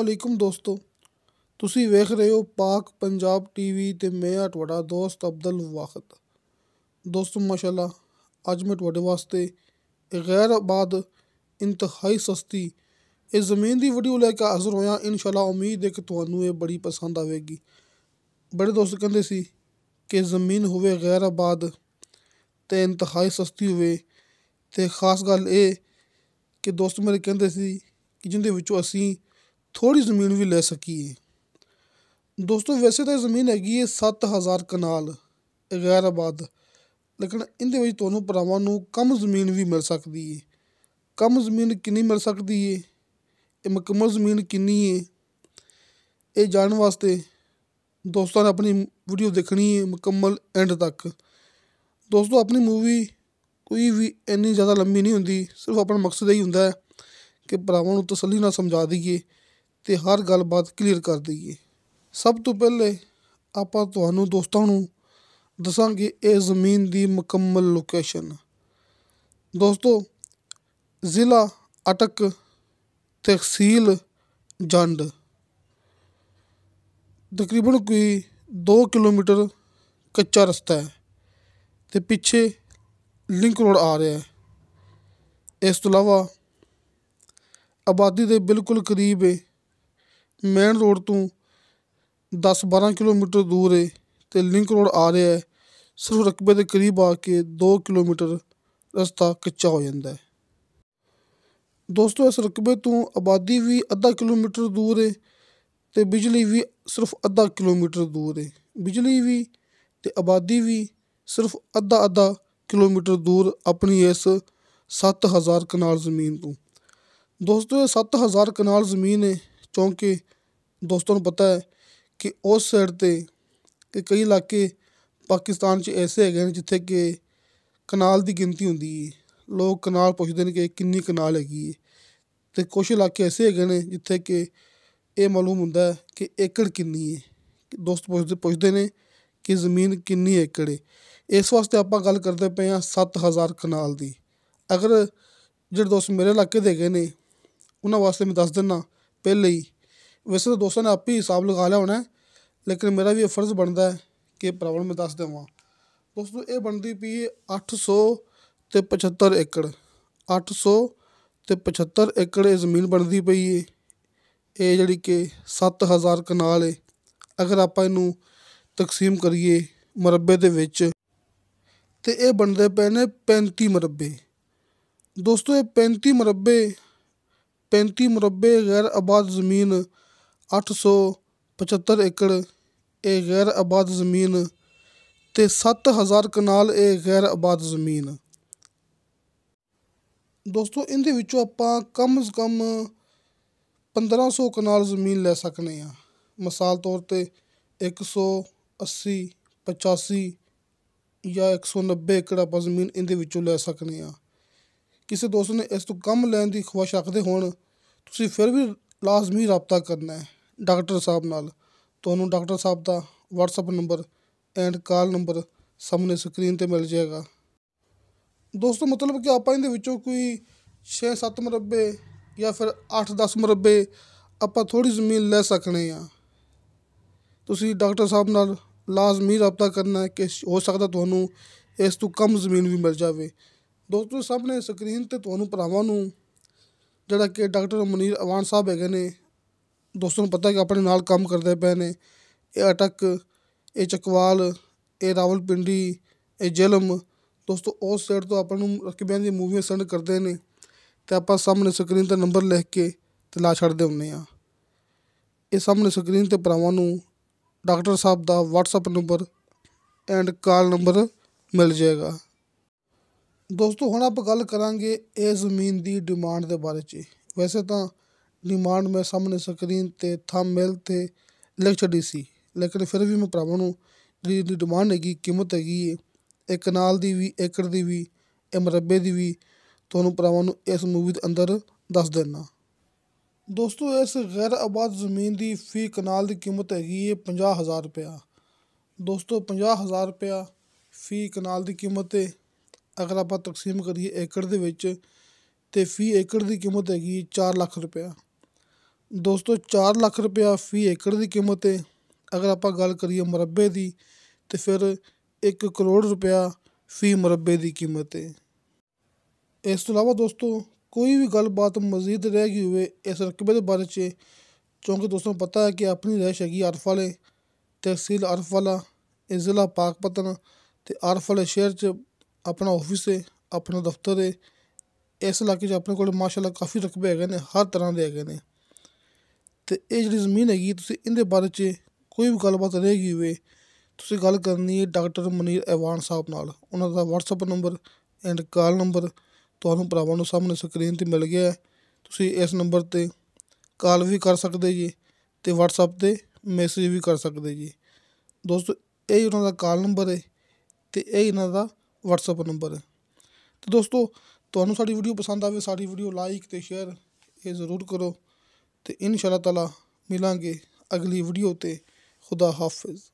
ਅਲੈਕੁਮ ਦੋਸਤੋ ਤੁਸੀਂ ਵੇਖ ਰਹੇ ਹੋ ਪਾਕ ਪੰਜਾਬ ਟੀਵੀ ਤੇ ਮੈਂ ਆ ਤੁਹਾਡਾ ਦੋਸਤ ਅਬਦੁਲ ਵਾਖਤ ਦੋਸਤੋ ਮਾਸ਼ਾਅੱਲਾ ਅੱਜ ਮੈਂ ਤੁਹਾਡੇ ਵਾਸਤੇ ਗੈਰ ਆਬਾਦ ਇੰਤਹਾਈ ਸਸਤੀ ਇਹ ਜ਼ਮੀਨ ਦੀ ਵੀਡੀਓ ਲੈ ਕੇ ਹਾਜ਼ਰ ਹੋਇਆ ਇਨਸ਼ਾਅੱਲਾ ਉਮੀਦ ਹੈ ਕਿ ਤੁਹਾਨੂੰ ਇਹ ਬੜੀ ਪਸੰਦ ਆਵੇਗੀ ਬੜੇ ਦੋਸਤ ਕਹਿੰਦੇ ਸੀ ਕਿ ਜ਼ਮੀਨ ਹੋਵੇ ਗੈਰ ਆਬਾਦ ਤੇ ਇੰਤਹਾਈ ਸਸਤੀ ਹੋਵੇ ਤੇ ਖਾਸ ਗੱਲ ਇਹ ਕਿ ਦੋਸਤ ਮੇਰੇ ਕਹਿੰਦੇ ਸੀ ਕਿ ਜਿੰਦੇ ਵਿੱਚੋਂ ਅਸੀਂ ਥੋੜੀ ਜ਼ਮੀਨ ਵੀ ਲੈ ਸਕੀਏ ਦੋਸਤੋ ਵੈਸੇ ਤਾਂ ਜ਼ਮੀਨ ਹੈਗੀ ਹੈ 7000 ਕਨਾਲ ਗੈਰਾਬਾਦ ਲੇਕਿਨ ਇਹਦੇ ਵਿੱਚ ਤੁਹਾਨੂੰ ਭਰਾਵਾਂ ਨੂੰ ਕਮ ਜ਼ਮੀਨ ਵੀ ਮਿਲ ਸਕਦੀ ਹੈ ਕਮ ਜ਼ਮੀਨ ਕਿੰਨੀ ਮਿਲ ਸਕਦੀ ਹੈ ਇਹ ਮਕਮਲ ਜ਼ਮੀਨ ਕਿੰਨੀ ਹੈ ਇਹ ਜਾਣ ਵਾਸਤੇ ਦੋਸਤਾਂ ਨੇ ਆਪਣੀ ਵੀਡੀਓ ਦੇਖਣੀ ਹੈ ਮੁਕੰਮਲ ਐਂਡ ਤੱਕ ਦੋਸਤੋ ਆਪਣੀ ਮੂਵੀ ਕੋਈ ਵੀ ਇੰਨੀ ਜ਼ਿਆਦਾ ਲੰਮੀ ਨਹੀਂ ਹੁੰਦੀ ਸਿਰਫ ਆਪਣਾ ਮਕਸਦ ਹੀ ਹੁੰਦਾ ਹੈ ਕਿ ਭਰਾਵਾਂ ਨੂੰ ਤਸੱਲੀ ਨਾਲ ਸਮਝਾ ਦਈਏ ਤੇ ਹਰ ਗੱਲਬਾਤ ਕਲੀਅਰ ਕਰ ਦਈਏ ਸਭ ਤੋਂ ਪਹਿਲੇ ਆਪਾਂ ਤੁਹਾਨੂੰ ਦੋਸਤਾਂ ਨੂੰ ਦੱਸਾਂਗੇ ਇਹ ਜ਼ਮੀਨ ਦੀ ਮੁਕੰਮਲ ਲੋਕੇਸ਼ਨ ਦੋਸਤੋ ਜ਼ਿਲ੍ਹਾ ਅਟਕ ਤਹਿਸੀਲ ਜੰਡ ਤਕਰੀਬਨ ਕੋਈ 2 ਕਿਲੋਮੀਟਰ ਕੱਚਾ ਰਸਤਾ ਹੈ ਤੇ ਪਿੱਛੇ ਲਿੰਕ ਰੋਡ ਆ ਰਿਹਾ ਹੈ ਇਸ ਤੋਂ ਇਲਾਵਾ ਆਬਾਦੀ ਦੇ ਬਿਲਕੁਲ ਕਰੀਬ ਹੈ ਮੇਨ ਰੋਡ ਤੋਂ 10-12 ਕਿਲੋਮੀਟਰ ਦੂਰ ਹੈ ਤੇ ਲਿੰਕ ਰੋਡ ਆ ਰਿਹਾ ਹੈ ਸਿਰਫ ਰਕਬੇ ਦੇ ਕਰੀਬ ਆ ਕੇ 2 ਕਿਲੋਮੀਟਰ ਰਸਤਾ ਕੱਚਾ ਹੋ ਜਾਂਦਾ ਹੈ ਦੋਸਤੋ ਇਸ ਰਕਬੇ ਤੋਂ ਆਬਾਦੀ ਵੀ ਅੱਧਾ ਕਿਲੋਮੀਟਰ ਦੂਰ ਹੈ ਤੇ ਬਿਜਲੀ ਵੀ ਸਿਰਫ ਅੱਧਾ ਕਿਲੋਮੀਟਰ ਦੂਰ ਹੈ ਬਿਜਲੀ ਵੀ ਤੇ ਆਬਾਦੀ ਵੀ ਸਿਰਫ ਅੱਧਾ ਅੱਧਾ ਕਿਲੋਮੀਟਰ ਦੂਰ ਆਪਣੀ ਇਸ 7000 ਕਨਾਲ ਜ਼ਮੀਨ ਤੋਂ ਦੋਸਤੋ ਇਹ 7000 ਕਨਾਲ ਜ਼ਮੀਨ ਹੈ ਕਿਉਂਕਿ ਦੋਸਤੋ ਨੂੰ ਪਤਾ ਹੈ ਕਿ ਉਸ ਸਾਈਡ 'ਤੇ ਕਿ ਕਈ ਇਲਾਕੇ ਪਾਕਿਸਤਾਨ 'ਚ ਐਸੇ ਹੈਗੇ ਨੇ ਜਿੱਥੇ ਕਿ ਕਨਾਲ ਦੀ ਗਿਣਤੀ ਹੁੰਦੀ ਹੈ ਲੋਕ ਕਨਾਲ ਪੁੱਛਦੇ ਨੇ ਕਿ ਕਿੰਨੀ ਕਨਾਲ ਹੈਗੀ ਹੈ ਤੇ ਕੁਝ ਇਲਾਕੇ ਐਸੇ ਹੈਗੇ ਨੇ ਜਿੱਥੇ ਕਿ ਇਹ ਮਾਲੂਮ ਹੁੰਦਾ ਹੈ ਕਿ ਏਕੜ ਕਿੰਨੀ ਹੈ ਦੋਸਤ ਪੁੱਛਦੇ ਪੁੱਛਦੇ ਨੇ ਕਿ ਜ਼ਮੀਨ ਕਿੰਨੀ ਏਕੜ ਹੈ ਇਸ ਵਾਸਤੇ ਆਪਾਂ ਗੱਲ ਕਰਦੇ ਪਏ ਹਾਂ 7000 ਕਨਾਲ ਦੀ ਅਗਰ ਜਿਹੜੇ ਦੋਸਤ ਮੇਰੇ ਇਲਾਕੇ ਦੇ ਹੈਗੇ ਨੇ ਉਹਨਾਂ ਵਾਸਤੇ ਮੈਂ ਦੱਸ ਦਿੰਨਾ ਪਹਿਲੇ ਹੀ ਵੈਸੇ ਤਾਂ ਦੋਸਤਾਂ ਨੇ ਆਪੇ ਹਿਸਾਬ ਲਗਾ ਲਿਆ ਹੋਣਾ ਲੇਕਿਨ ਮੇਰਾ ਵੀ ਇਹ ਫਰਜ਼ ਬਣਦਾ ਹੈ ਕਿ ਪ੍ਰੋਬਲਮ ਦੱਸ ਦੇਵਾਂ ਦੋਸਤੋ ਇਹ ਬਣਦੀ ਪਈ 800 ਤੇ 75 ਏਕੜ 800 ਤੇ 75 ਏਕੜ ਇਹ ਜ਼ਮੀਨ ਬਣਦੀ ਪਈ ਏ ਇਹ ਜਿਹੜੀ ਕਿ 7000 ਕਨਾਲ ਏ ਅਗਰ ਆਪਾਂ ਇਹਨੂੰ ਤਕਸੀਮ ਕਰੀਏ ਮਰਬੇ ਦੇ ਵਿੱਚ ਤੇ ਇਹ ਬਣਦੇ ਪਏ ਨੇ 35 ਮਰਬੇ ਦੋਸਤੋ ਇਹ 35 ਮਰਬੇ 35 ਮਰਬੇ ਗੈਰ ਆਬਾਦ ਜ਼ਮੀਨ 875 ਏਕੜ ਇਹ ਗੈਰ ਆਬਾਦ ਜ਼ਮੀਨ ਤੇ 7000 ਕਨਾਲ ਇਹ ਗੈਰ ਆਬਾਦ ਜ਼ਮੀਨ ਦੋਸਤੋ ਇਹਦੇ ਵਿੱਚੋਂ ਆਪਾਂ ਕਮ ਸੇ ਕਮ 1500 ਕਨਾਲ ਜ਼ਮੀਨ ਲੈ ਸਕਨੇ ਆ ਮਿਸਾਲ ਤੌਰ ਤੇ 180 85 ਜਾਂ 190 ਏਕੜ ਆਬਾਦ ਜ਼ਮੀਨ ਇਹਦੇ ਵਿੱਚੋਂ ਲੈ ਸਕਨੇ ਆ ਕਿਸੇ ਦੋਸਤ ਨੇ ਇਸ ਤੋਂ ਕਮ ਲੈਣ ਦੀ ਖੁਆਇਸ਼ ਰੱਖਦੇ ਹੋਣ ਤੁਸੀਂ ਫਿਰ ਵੀ ਲਾਜ਼ਮੀ ਰਾਬਤਾ ਕਰਨਾ ਹੈ ਡਾਕਟਰ ਸਾਹਿਬ ਨਾਲ ਤੁਹਾਨੂੰ ਡਾਕਟਰ ਸਾਹਿਬ ਦਾ WhatsApp number and call number ਸਾਹਮਣੇ ਸਕਰੀਨ 'ਤੇ ਮਿਲ ਜਾਏਗਾ ਦੋਸਤੋ ਮਤਲਬ ਕਿ ਆਪਾਂ ਇਹਦੇ ਵਿੱਚੋਂ ਕੋਈ 6-7 ਮਰਬੇ ਜਾਂ ਫਿਰ 8-10 ਮਰਬੇ ਆਪਾਂ ਥੋੜੀ ਜ਼ਮੀਨ ਲੈ ਸਕਨੇ ਆ ਤੁਸੀਂ ਡਾਕਟਰ ਸਾਹਿਬ ਨਾਲ ਲਾਜ਼ਮੀ ਰابطਾ ਕਰਨਾ ਹੈ ਕਿ ਹੋ ਸਕਦਾ ਤੁਹਾਨੂੰ ਇਸ ਤੋਂ ਕਮ ਜ਼ਮੀਨ ਵੀ ਮਿਲ ਜਾਵੇ ਦੋਸਤੋ ਸਾਹਮਣੇ ਸਕਰੀਨ ਤੇ ਤੁਹਾਨੂੰ ਭਰਾਵਾਂ ਨੂੰ ਜਿਹੜਾ ਕਿ ਡਾਕਟਰ ਮਨੀਰ ਅਵਾਨ ਸਾਹਿਬ ਹੈਗੇ ਨੇ ਦੋਸਤਾਂ ਨੂੰ ਪਤਾ ਕਿ ਆਪਣੇ ਨਾਲ ਕੰਮ ਕਰਦੇ ਪਏ ਨੇ ਇਹ ਅਟਕ ਇਹ ਚਕਵਾਲ ਇਹ ਪਿੰਡੀ ਇਹ ਜ਼ਲਮ ਦੋਸਤੋ ਉਸ ਸਾਈਡ ਤੋਂ ਆਪਾਂ ਨੂੰ ਰਕਬਿਆਂ ਦੀ ਮੂਵੀਆਂ ਸੈਂਡ ਕਰਦੇ ਨੇ ਤੇ ਆਪਾਂ ਸਾਹਮਣੇ ਸਕਰੀਨ ਤੇ ਨੰਬਰ ਲਿਖ ਕੇ ਤੇ ਲਾ ਛੱਡਦੇ ਹੁੰਨੇ ਆ ਇਹ ਸਾਹਮਣੇ ਸਕਰੀਨ ਤੇ ਭਰਾਵਾਂ ਨੂੰ ਡਾਕਟਰ ਸਾਹਿਬ ਦਾ WhatsApp number and call number ਮਿਲ ਜਾਏਗਾ ਦੋਸਤੋ ਹੁਣ ਆਪਾਂ ਗੱਲ ਕਰਾਂਗੇ ਇਹ ਜ਼ਮੀਨ ਦੀ ਡਿਮਾਂਡ ਦੇ ਬਾਰੇ 'ਚ ਵੈਸੇ ਤਾਂ ਰਿਮਾਂਡ ਮੈਂ ਸਾਹਮਣੇ ਸਕਰੀਨ 'ਤੇ ਥੰਬਨੇਲ 'ਤੇ ਲਿਖ ਛੱਡੀ ਸੀ ਲੇਕਿਨ ਫਿਰ ਵੀ ਮੈਂ ਭਰਾਵਾਂ ਨੂੰ ਜਿਹੜੀ ਦੀ ਡਿਮਾਂਡ ਹੈਗੀ ਕੀਮਤ ਹੈਗੀ ਹੈ ਨਾਲ ਦੀ ਵੀ ਏਕੜ ਦੀ ਵੀ ਇਹ ਮਰਬੇ ਦੀ ਵੀ ਤੁਹਾਨੂੰ ਭਰਾਵਾਂ ਨੂੰ ਇਸ ਮੂਵੀ ਦੇ ਅੰਦਰ ਦੱਸ ਦੇਣਾ ਦੋਸਤੋ ਇਸ ਗੈਰ ਆਬਾਦ ਜ਼ਮੀਨ ਦੀ ਫੀ ਕਨਾਲ ਦੀ ਕੀਮਤ ਹੈਗੀ ਹੈ 50000 ਰੁਪਿਆ ਦੋਸਤੋ 50000 ਰੁਪਿਆ ਫੀ ਕਨਾਲ ਦੀ ਕੀਮਤ ਹੈ ਅਗਰ ਆਪਾਂ ਤਕਸੀਮ ਕਰੀਏ ਏਕੜ ਦੇ ਵਿੱਚ ਤੇ ਫੀ ਏਕੜ ਦੀ ਕੀਮਤ ਹੈਗੀ 4 ਲੱਖ ਰੁਪਿਆ ਦੋਸਤੋ 4 ਲੱਖ ਰੁਪਇਆ ਫੀ ਏਕੜ ਦੀ ਕੀਮਤ ਹੈ ਅਗਰ ਆਪਾਂ ਗੱਲ ਕਰੀਏ ਮੁਰੱਬੇ ਦੀ ਤੇ ਫਿਰ 1 ਕਰੋੜ ਰੁਪਇਆ ਫੀ ਮੁਰੱਬੇ ਦੀ ਕੀਮਤ ਹੈ ਇਸ ਤੋਂ ਇਲਾਵਾ ਦੋਸਤੋ ਕੋਈ ਵੀ ਗੱਲਬਾਤ ਮਜ਼ੀਦ ਰਹਿ ਗਈ ਹੋਵੇ ਇਸ ਰਕਬੇ ਦੇ ਬਾਰੇ 'ਚ ਕਿਉਂਕਿ ਦੋਸਤੋ ਪਤਾ ਹੈ ਕਿ ਆਪਣੀ ਰਹਿਸ਼ ਹੈਗੀ ਅਰਫਾਲੇ ਤਹਿਸੀਲ ਅਰਫਾਲਾ ਇਹ ਜ਼ਿਲ੍ਹਾ ਪਾਕਪਤਨ ਤੇ ਅਰਫਾਲੇ ਸ਼ਹਿਰ 'ਚ ਆਪਣਾ ਆਫਿਸ ਹੈ ਆਪਣਾ ਦਫ਼ਤਰ ਹੈ ਇਸ ਇਲਾਕੇ 'ਚ ਆਪਣੇ ਕੋਲ ਮਾਸ਼ਾਅੱਲਾ ਕਾਫੀ ਰਕਬੇ ਹੈਗੇ ਨੇ ਹਰ ਤਰ੍ਹਾਂ ਦੇ ਹੈਗੇ ਨੇ ਤੇ ਇਹ ਜਿਹੜੀ ਜ਼ਮੀਨ ਹੈਗੀ ਤੁਸੀਂ ਇਹਦੇ ਬਾਰੇ 'ਚ ਕੋਈ ਵੀ ਗੱਲਬਾਤ ਰਹੇਗੀ ਹੋਵੇ ਤੁਸੀਂ ਗੱਲ ਕਰਨੀ ਹੈ ਡਾਕਟਰ ਮਨੀਰ ਐਵਾਨ ਸਾਹਿਬ ਨਾਲ ਉਹਨਾਂ ਦਾ WhatsApp number and call number ਤੁਹਾਨੂੰ ਭਰਾਵਾਂ ਨੂੰ ਸਾਹਮਣੇ ਸਕਰੀਨ 'ਤੇ ਮਿਲ ਗਿਆ ਤੁਸੀਂ ਇਸ ਨੰਬਰ 'ਤੇ ਕਾਲ ਵੀ ਕਰ ਸਕਦੇ ਜੀ ਤੇ WhatsApp 'ਤੇ ਮੈਸੇਜ ਵੀ ਕਰ ਸਕਦੇ ਜੀ ਦੋਸਤੋ ਇਹ ਉਹਨਾਂ ਦਾ ਕਾਲ ਨੰਬਰ ਹੈ ਤੇ ਇਹ ਇਹਨਾਂ ਦਾ WhatsApp ਨੰਬਰ ਹੈ ਤੇ ਦੋਸਤੋ ਤੁਹਾਨੂੰ ਸਾਡੀ ਵੀਡੀਓ ਪਸੰਦ ਆਵੇ ਸਾਡੀ ਵੀਡੀਓ ਲਾਈਕ ਤੇ ਸ਼ੇਅਰ ਇਹ ਜ਼ਰੂਰ ਕਰੋ ਤੇ ਇਨਸ਼ਾ ਅੱਲਾਹ ਤਾਲਾ ਮਿਲਾਂਗੇ ਅਗਲੀ ਵੀਡੀਓ ਤੇ ਖੁਦਾ ਹਾਫਿਜ਼